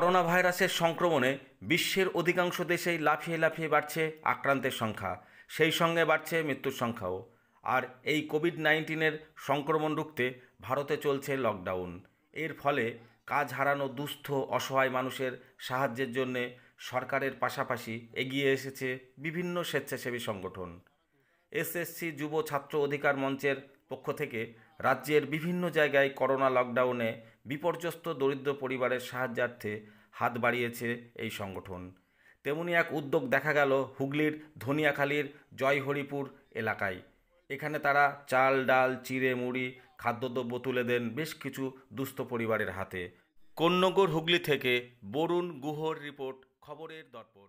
corona ভাইরাসের সংক্রমণে বিশ্বের অধিকাংশ দেশেই লাফিয়ে লাফিয়ে বাড়ছে আক্রান্তের সংখ্যা সেই সঙ্গে বাড়ছে মৃত্যুর সংখ্যাও আর এই কোভিড নাইন্টিনের সংক্রমণ রুখতে ভারতে চলছে লকডাউন এর ফলে কাজ হারানো দুস্থ অসহায় মানুষের সাহায্যের জন্যে সরকারের পাশাপাশি এগিয়ে এসেছে বিভিন্ন স্বেচ্ছাসেবী সংগঠন এসএসসি যুব ছাত্র অধিকার মঞ্চের পক্ষ থেকে রাজ্যের বিভিন্ন জায়গায় করোনা লকডাউনে বিপর্যস্ত দরিদ্র পরিবারের সাহায্যার্থে হাত বাড়িয়েছে এই সংগঠন তেমনি এক উদ্যোগ দেখা গেল হুগলির ধনিয়াখালীর জয়হরিপুর এলাকায় এখানে তারা চাল ডাল চিড়ে মুড়ি খাদ্যদ্রব্য তুলে দেন বেশ কিছু দুস্থ পরিবারের হাতে কন্যগর হুগলি থেকে বরুণ গুহর রিপোর্ট খবরের দর্পণ